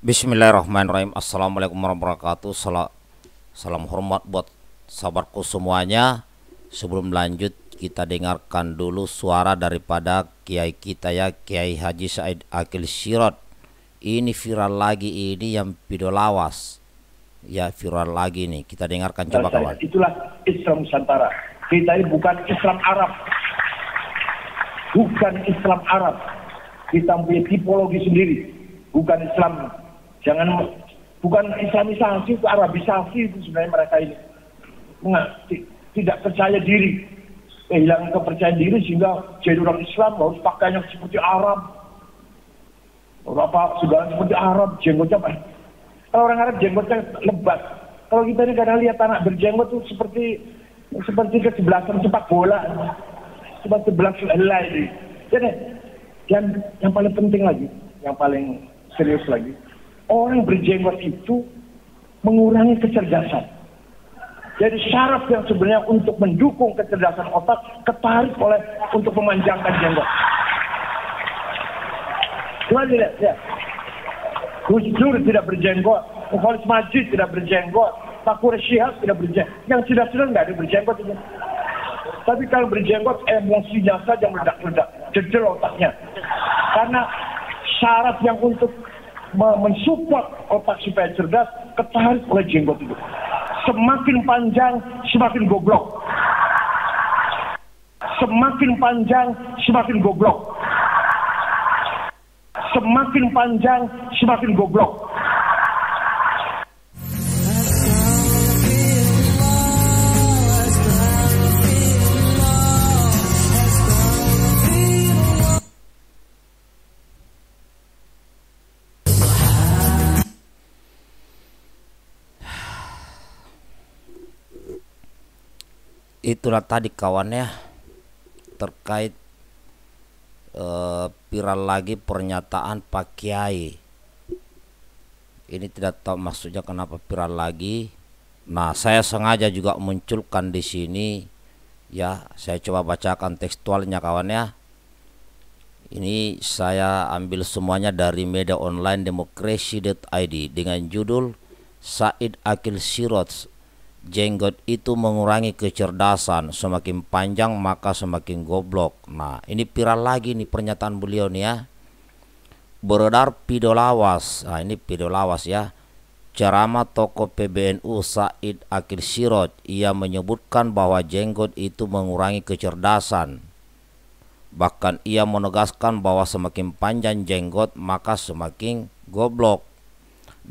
Bismillahirrahmanirrahim Assalamualaikum warahmatullahi wabarakatuh Salam, salam hormat buat sahabatku semuanya Sebelum lanjut kita dengarkan dulu suara daripada Kiai kita ya Kiai Haji Said Akil Sirot Ini viral lagi ini yang video lawas Ya viral lagi nih kita dengarkan coba kawan Itulah Islam Nusantara Kita ini bukan Islam Arab Bukan Islam Arab Kita punya tipologi sendiri Bukan Islam Jangan bukan islamisasi itu arabisasi itu sebenarnya mereka ini. nggak tidak percaya diri. Kehilangan kepercayaan diri sehingga jadi orang Islam harus pakainya seperti Arab. Orang apa segala seperti Arab, jenggotnya apa? Kalau orang Arab jenggotnya lebat. Kalau kita ini kadang lihat anak berjenggot tuh seperti seperti ke sebelah sepak bola, sepak sebelah helai. Jadi dan yang paling penting lagi, yang paling serius lagi, orang berjenggot itu mengurangi kecerdasan. Jadi syarat yang sebenarnya untuk mendukung kecerdasan otak ketarik oleh untuk memanjangkan jenggot. Coba tidak, ya. Kusur tidak berjenggot, Khalis Majid tidak berjenggot, Takur Syihab tidak berjenggot. Yang sudah-sudah tidak ada berjenggot itu. Tapi kalau berjenggot emosinya saja meledak-ledak, jejer otaknya. Karena syarat yang untuk mensupport otak supaya cerdas ketarik oleh jenggot itu. Semakin panjang, semakin goblok. Semakin panjang, semakin goblok. Semakin panjang, semakin goblok. itulah tadi kawan ya terkait eh, viral lagi pernyataan Pak Kiai ini tidak tahu maksudnya kenapa viral lagi nah saya sengaja juga munculkan di sini ya saya coba bacakan tekstualnya kawan ya ini saya ambil semuanya dari media online demokrasi.id dengan judul Said Akil Sirots jenggot itu mengurangi kecerdasan semakin panjang maka semakin goblok nah ini viral lagi nih pernyataan beliau nih ya beredar video lawas nah ini video lawas ya ceramah toko PBNU Said Akil Sirot ia menyebutkan bahwa jenggot itu mengurangi kecerdasan bahkan ia menegaskan bahwa semakin panjang jenggot maka semakin goblok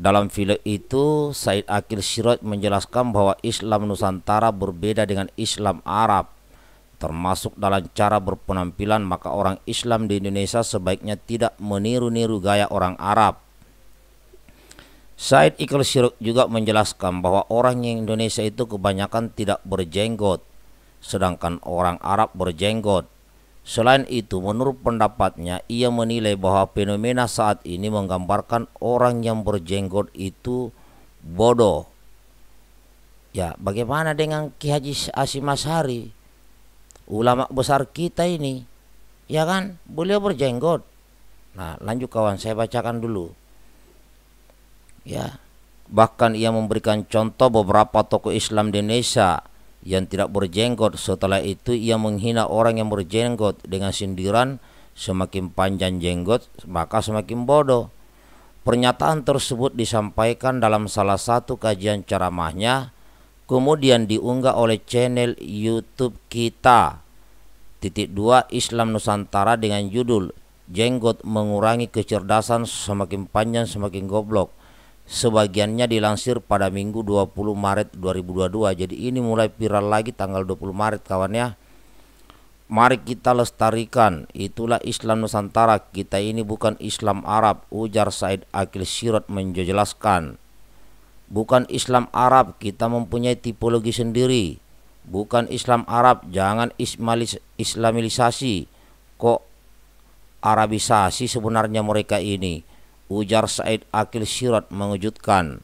dalam file itu, Said Akil Sirot menjelaskan bahwa Islam Nusantara berbeda dengan Islam Arab, termasuk dalam cara berpenampilan maka orang Islam di Indonesia sebaiknya tidak meniru-niru gaya orang Arab. Said Akil Sirot juga menjelaskan bahwa orang yang Indonesia itu kebanyakan tidak berjenggot, sedangkan orang Arab berjenggot. Selain itu, menurut pendapatnya, ia menilai bahwa fenomena saat ini menggambarkan orang yang berjenggot itu bodoh. Ya, bagaimana dengan Ki Haji Asim Ashari? Ulama besar kita ini, ya kan? Beliau berjenggot. Nah, lanjut kawan, saya bacakan dulu. Ya, bahkan ia memberikan contoh beberapa tokoh Islam di Indonesia yang tidak berjenggot setelah itu ia menghina orang yang berjenggot dengan sindiran semakin panjang jenggot maka semakin bodoh pernyataan tersebut disampaikan dalam salah satu kajian ceramahnya kemudian diunggah oleh channel YouTube kita titik dua Islam Nusantara dengan judul jenggot mengurangi kecerdasan semakin panjang semakin goblok sebagiannya dilansir pada minggu 20 Maret 2022 jadi ini mulai viral lagi tanggal 20 Maret kawan ya Mari kita lestarikan, itulah Islam Nusantara, kita ini bukan Islam Arab, ujar Said Akil Sirot menjelaskan. Bukan Islam Arab, kita mempunyai tipologi sendiri. Bukan Islam Arab, jangan ismalis, islamilisasi. Kok Arabisasi sebenarnya mereka ini? Ujar Said Akil Sirat mengejutkan.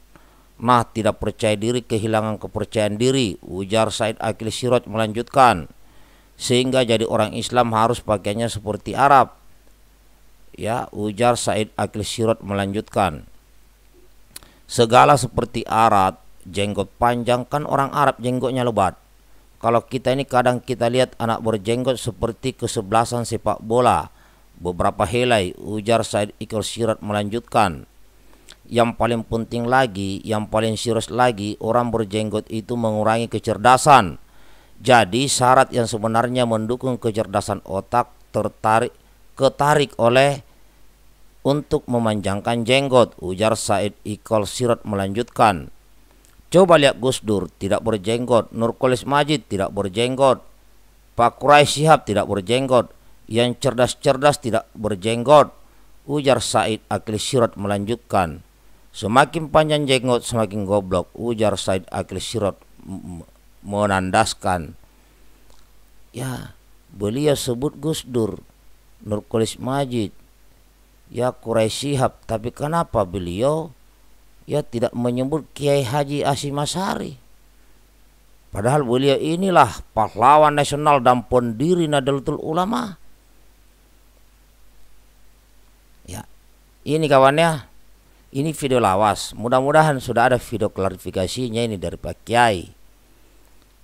Nah tidak percaya diri kehilangan kepercayaan diri Ujar Said Akil Sirot melanjutkan Sehingga jadi orang Islam harus pakainya seperti Arab Ya ujar Said Akil Sirot melanjutkan Segala seperti Arab Jenggot panjang kan orang Arab jenggotnya lebat Kalau kita ini kadang kita lihat anak berjenggot seperti kesebelasan sepak bola Beberapa helai ujar Said Iqbal Sirat melanjutkan yang paling penting lagi, yang paling serius lagi, orang berjenggot itu mengurangi kecerdasan. Jadi syarat yang sebenarnya mendukung kecerdasan otak tertarik ketarik oleh untuk memanjangkan jenggot, ujar Said Iqbal Sirat melanjutkan. Coba lihat Gus Dur tidak berjenggot, Nurkolis Majid tidak berjenggot, Pak Quraish Shihab tidak berjenggot, yang cerdas-cerdas tidak berjenggot, ujar Said Akhil Sirot melanjutkan. Semakin panjang jenggot semakin goblok, ujar Said Akhil Sirot menandaskan. Ya, beliau sebut Gus Dur, Nurkulis Majid, ya Quraisy tapi kenapa beliau ya tidak menyebut Kiai Haji Asim Masari? Padahal beliau inilah pahlawan nasional dan pendiri Nahdlatul Ulama. ini kawannya ini video lawas mudah-mudahan sudah ada video klarifikasinya ini dari Pak Kiai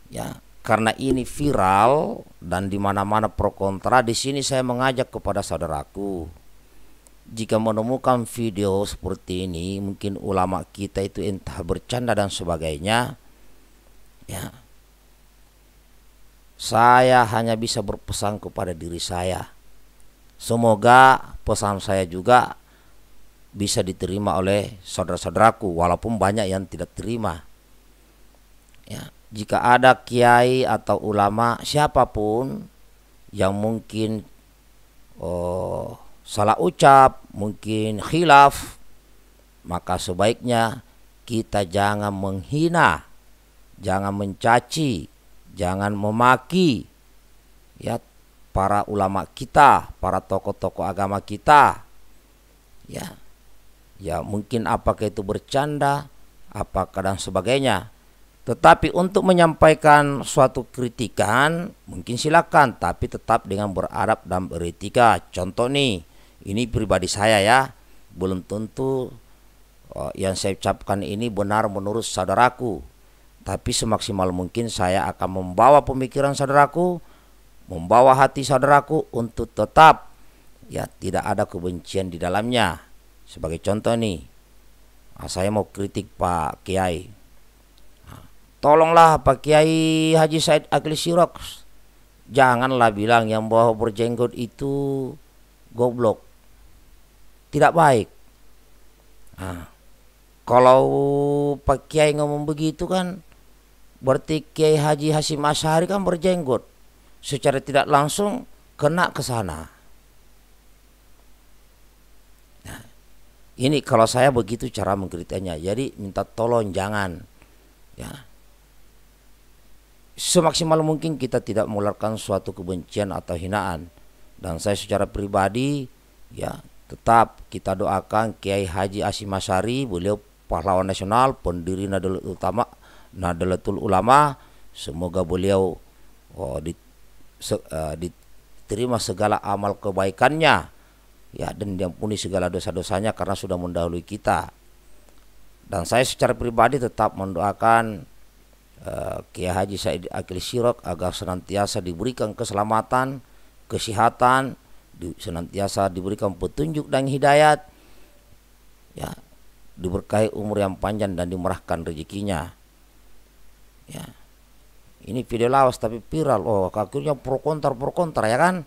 ya karena ini viral dan di mana-mana pro kontra di sini saya mengajak kepada saudaraku jika menemukan video seperti ini mungkin ulama kita itu entah bercanda dan sebagainya ya saya hanya bisa berpesan kepada diri saya semoga pesan saya juga bisa diterima oleh saudara-saudaraku walaupun banyak yang tidak terima. Ya, jika ada kiai atau ulama siapapun yang mungkin oh, salah ucap, mungkin khilaf, maka sebaiknya kita jangan menghina, jangan mencaci, jangan memaki ya para ulama kita, para tokoh-tokoh agama kita. Ya, ya mungkin apakah itu bercanda apakah dan sebagainya tetapi untuk menyampaikan suatu kritikan mungkin silakan tapi tetap dengan beradab dan beretika contoh nih ini pribadi saya ya belum tentu oh, yang saya ucapkan ini benar menurut saudaraku tapi semaksimal mungkin saya akan membawa pemikiran saudaraku membawa hati saudaraku untuk tetap ya tidak ada kebencian di dalamnya sebagai contoh nih, ah, saya mau kritik Pak Kiai. Ah, tolonglah Pak Kiai Haji Said Agli Sirok. Janganlah bilang yang bawa berjenggot itu goblok. Tidak baik. Nah, kalau Pak Kiai ngomong begitu kan berarti Kiai Haji Hasim Ashari kan berjenggot. Secara tidak langsung kena ke sana. Ini kalau saya begitu cara mengkritiknya. Jadi minta tolong jangan. Ya. Semaksimal mungkin kita tidak mengeluarkan suatu kebencian atau hinaan. Dan saya secara pribadi ya tetap kita doakan Kiai Haji Asim Asari, beliau pahlawan nasional, pendiri Nahdlatul Utama, Nahdlatul Ulama. Semoga beliau oh, di, se, uh, diterima segala amal kebaikannya ya dan diampuni segala dosa-dosanya karena sudah mendahului kita. Dan saya secara pribadi tetap mendoakan uh, Kiai Haji Said Akil Sirok agar senantiasa diberikan keselamatan, kesehatan, di, senantiasa diberikan petunjuk dan hidayat. Ya, diberkahi umur yang panjang dan dimurahkan rezekinya. Ya. Ini video lawas tapi viral. Oh, akhirnya pro kontra pro kontra ya kan?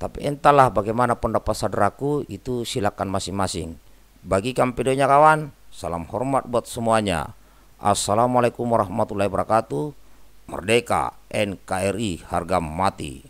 Tapi entahlah bagaimana pendapat saudaraku itu silakan masing-masing. Bagikan videonya kawan. Salam hormat buat semuanya. Assalamualaikum warahmatullahi wabarakatuh. Merdeka NKRI harga mati.